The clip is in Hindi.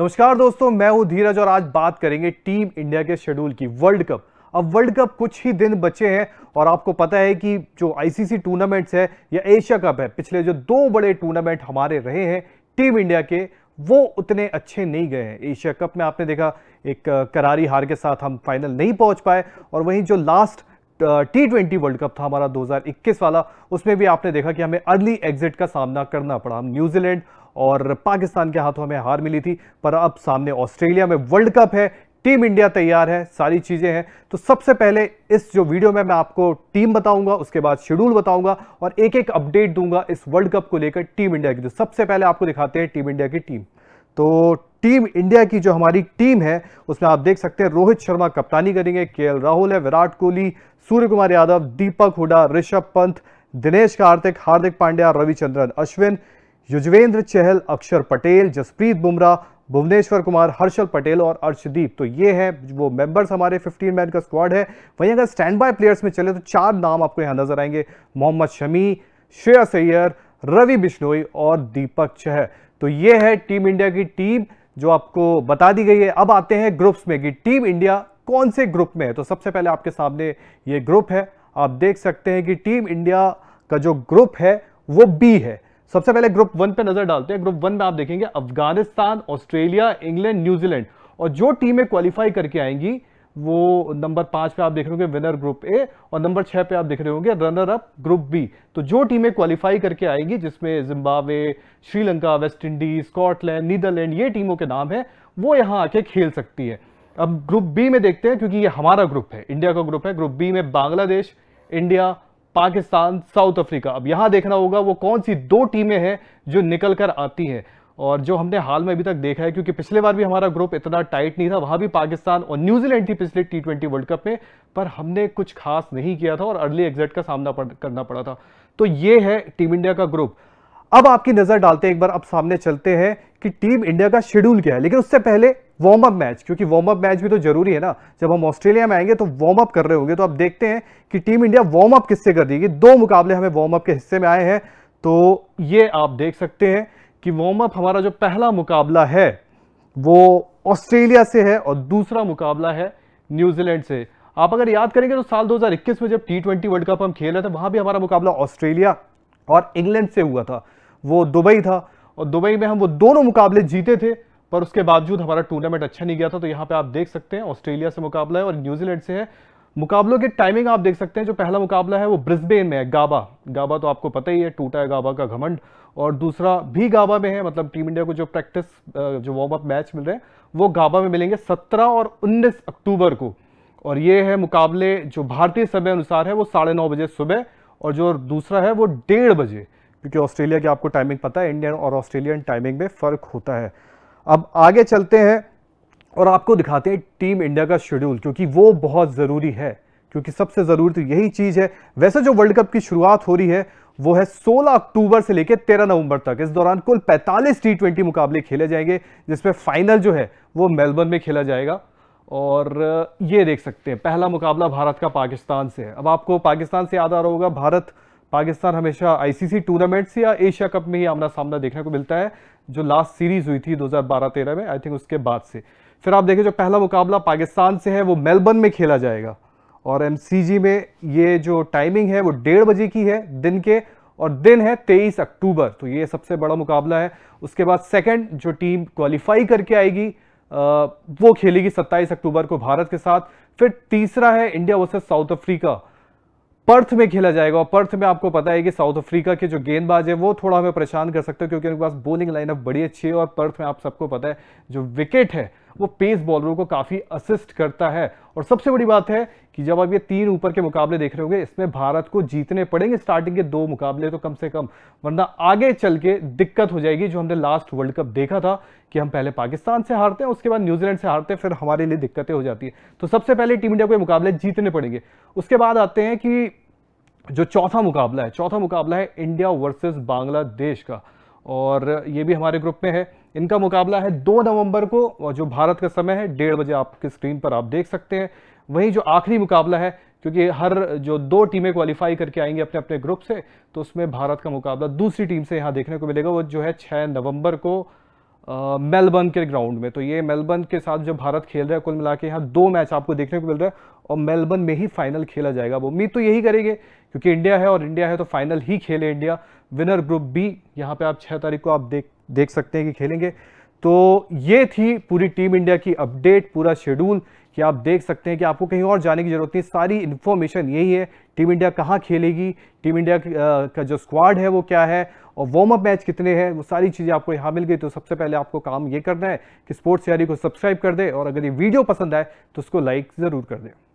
नमस्कार दोस्तों मैं हूं धीरज और आज बात करेंगे टीम इंडिया के शेड्यूल की वर्ल्ड कप अब वर्ल्ड कप कुछ ही दिन बचे हैं और आपको पता है कि जो आईसीसी टूर्नामेंट्स है या एशिया कप है पिछले जो दो बड़े टूर्नामेंट हमारे रहे हैं टीम इंडिया के वो उतने अच्छे नहीं गए हैं एशिया कप में आपने देखा एक करारी हार के साथ हम फाइनल नहीं पहुंच पाए और वहीं जो last T twenty world cup था हमारा 2021 वाला उसमें भी आपने देखा कि हमें अर्ली एग्जिट का सामना करना पड़ा हम न्यूजीलैंड और पाकिस्तान के हाथों में हार मिली थी पर अब सामने ऑस्ट्रेलिया में वर्ल्ड कप है टीम इंडिया तैयार है सारी चीज़ें हैं तो सबसे पहले इस जो वीडियो में मैं आपको टीम बताऊंगा उसके बाद शेड्यूल बताऊंगा और एक एक अपडेट दूंगा इस वर्ल्ड कप को लेकर टीम इंडिया की तो सबसे पहले आपको दिखाते हैं टीम इंडिया की टीम तो टीम इंडिया की जो हमारी टीम है उसमें आप देख सकते हैं रोहित शर्मा कप्तानी करेंगे के राहुल है विराट कोहली सूर्य कुमार यादव दीपक हुडा ऋषभ पंत दिनेश कार्तिक हार्दिक पांड्या रविचंद्रन अश्विन युजवेंद्र चहल अक्षर पटेल जसप्रीत बुमराह भुवनेश्वर कुमार हर्षल पटेल और अर्शदीप तो ये है वो मेंबर्स हमारे 15 मैन का स्क्वाड है वहीं अगर स्टैंड बाय प्लेयर्स में चले तो चार नाम आपको यहाँ नजर आएंगे मोहम्मद शमी श्रेया सैयर रवि बिश्नोई और दीपक चह तो ये है टीम इंडिया की टीम जो आपको बता दी गई है अब आते हैं ग्रुप्स में कि टीम इंडिया कौन से ग्रुप में है तो सबसे पहले आपके सामने ये ग्रुप है आप देख सकते हैं कि टीम इंडिया का जो ग्रुप है वो बी है सबसे पहले ग्रुप वन पे नजर डालते हैं ग्रुप वन में आप देखेंगे अफगानिस्तान ऑस्ट्रेलिया इंग्लैंड न्यूजीलैंड और जो टीमें क्वालिफाई करके आएंगी वो नंबर पाँच पे आप देख रहे होंगे विनर ग्रुप ए और नंबर छः पे आप देख रहे होंगे रनर अप ग्रुप बी तो जो टीमें क्वालिफाई करके आएंगी जिसमें Zimbabwe Sri Lanka West Indies Scotland Netherlands ये टीमों के नाम है वो यहाँ आके खेल सकती है अब ग्रुप बी में देखते हैं क्योंकि ये हमारा ग्रुप है इंडिया का ग्रुप है ग्रुप बी में Bangladesh India Pakistan South Africa अब यहाँ देखना होगा वो कौन सी दो टीमें हैं जो निकल कर आती हैं और जो हमने हाल में अभी तक देखा है क्योंकि पिछले बार भी हमारा ग्रुप इतना टाइट नहीं था वहां भी पाकिस्तान और न्यूजीलैंड थी पिछले टी ट्वेंटी वर्ल्ड कप में पर हमने कुछ खास नहीं किया था और अर्ली एग्जिट का सामना पड़, करना पड़ा था तो ये है टीम इंडिया का ग्रुप अब आपकी नजर डालते हैं एक बार अब सामने चलते हैं कि टीम इंडिया का शेड्यूल क्या है लेकिन उससे पहले वार्म अप मैच क्योंकि वार्म अप मैच भी तो जरूरी है ना जब हम ऑस्ट्रेलिया में आएंगे तो वार्म अप कर रहे होंगे तो आप देखते हैं कि टीम इंडिया वार्म अप किससे कर देगी दो मुकाबले हमें वार्म अप के हिस्से में आए हैं तो ये आप देख सकते हैं कि वार्म अप हमारा जो पहला मुकाबला है वो ऑस्ट्रेलिया से है और दूसरा मुकाबला है न्यूजीलैंड से आप अगर याद करेंगे तो साल 2021 में जब टी वर्ल्ड कप हम खेल रहे थे वहां भी हमारा मुकाबला ऑस्ट्रेलिया और इंग्लैंड से हुआ था वो दुबई था और दुबई में हम वो दोनों मुकाबले जीते थे पर उसके बावजूद हमारा टूर्नामेंट अच्छा नहीं गया था तो यहाँ पे आप देख सकते हैं ऑस्ट्रेलिया से मुकाबला है और न्यूजीलैंड से है मुकाबलों की टाइमिंग आप देख सकते हैं जो पहला मुकाबला है वो ब्रिस्बेन में है गाबा गाबा तो आपको पता ही है टूटा है गाबा का घमंड और दूसरा भी गाबा में है मतलब टीम इंडिया को जो प्रैक्टिस जो वार्म अप मैच मिल रहे हैं वो गाबा में मिलेंगे 17 और 19 अक्टूबर को और ये है मुकाबले जो भारतीय समय अनुसार है वो साढ़े नौ बजे सुबह और जो दूसरा है वो डेढ़ बजे क्योंकि ऑस्ट्रेलिया की आपको टाइमिंग पता है इंडियन और ऑस्ट्रेलियन टाइमिंग में फ़र्क होता है अब आगे चलते हैं और आपको दिखाते हैं टीम इंडिया का शेड्यूल क्योंकि वो बहुत ज़रूरी है क्योंकि सबसे ज़रूरी तो यही चीज़ है वैसे जो वर्ल्ड कप की शुरुआत हो रही है वो है 16 अक्टूबर से लेकर 13 नवंबर तक इस दौरान कुल 45 टी ट्वेंटी मुकाबले खेले जाएंगे जिसमें फाइनल जो है वो मेलबर्न में खेला जाएगा और ये देख सकते हैं पहला मुकाबला भारत का पाकिस्तान से है अब आपको पाकिस्तान से याद आ रहा होगा भारत पाकिस्तान हमेशा आईसीसी टूर्नामेंट्स या एशिया कप में ही आमना सामना देखने को मिलता है जो लास्ट सीरीज हुई थी 2012-13 में आई थिंक उसके बाद से फिर आप देखें जो पहला मुकाबला पाकिस्तान से है वो मेलबर्न में खेला जाएगा और एम में ये जो टाइमिंग है वो डेढ़ बजे की है दिन के और दिन है 23 अक्टूबर तो ये सबसे बड़ा मुकाबला है उसके बाद सेकंड जो टीम क्वालिफाई करके आएगी वो खेलेगी 27 अक्टूबर को भारत के साथ फिर तीसरा है India versus South Africa Perth में खेला जाएगा और पर्थ में आपको पता है कि साउथ अफ्रीका के जो गेंदबाज है वो थोड़ा हमें परेशान कर सकते हैं क्योंकि उनके पास बोलिंग लाइनअप बड़ी अच्छी है और पर्थ में आप सबको पता है जो विकेट है वो पेस बॉलरों को काफ़ी असिस्ट करता है और सबसे बड़ी बात है कि जब आप ये तीन ऊपर के मुकाबले देख रहे होंगे इसमें भारत को जीतने पड़ेंगे स्टार्टिंग के दो मुकाबले तो कम से कम वरना आगे चल के दिक्कत हो जाएगी जो हमने लास्ट वर्ल्ड कप देखा था कि हम पहले पाकिस्तान से हारते हैं उसके बाद न्यूजीलैंड से हारते हैं फिर हमारे लिए दिक्कतें हो जाती है तो सबसे पहले टीम इंडिया को मुकाबले जीतने पड़ेंगे उसके बाद आते हैं कि जो चौथा मुकाबला है चौथा मुकाबला है इंडिया वर्सेज बांग्लादेश का और ये भी हमारे ग्रुप में है इनका मुकाबला है दो नवंबर को और जो भारत का समय है डेढ़ बजे आपकी स्क्रीन पर आप देख सकते हैं वहीं जो आखिरी मुकाबला है क्योंकि हर जो दो टीमें क्वालिफाई करके आएंगी अपने अपने ग्रुप से तो उसमें भारत का मुकाबला दूसरी टीम से यहाँ देखने को मिलेगा वो जो है छः नवंबर को मेलबर्न के ग्राउंड में तो ये मेलबर्न के साथ जो भारत खेल रहा है कुल मिला के यहाँ दो मैच आपको देखने को मिल रहा है और मेलबर्न में ही फाइनल खेला जाएगा वो उम्मीद तो यही करेंगे क्योंकि इंडिया है और इंडिया है तो फाइनल ही खेले इंडिया विनर ग्रुप बी यहाँ पे आप छः तारीख को आप देख देख सकते हैं कि खेलेंगे तो ये थी पूरी टीम इंडिया की अपडेट पूरा शेड्यूल कि आप देख सकते हैं कि आपको कहीं और जाने की जरूरत नहीं सारी इन्फॉर्मेशन यही है टीम इंडिया कहाँ खेलेगी टीम इंडिया का जो स्क्वाड है वो क्या है और वार्म अप मैच कितने हैं वो सारी चीज़ें आपको यहाँ मिल गई तो सबसे पहले आपको काम ये करना है कि स्पोर्ट्स यारी को सब्सक्राइब कर दें और अगर ये वीडियो पसंद आए तो उसको लाइक ज़रूर कर दें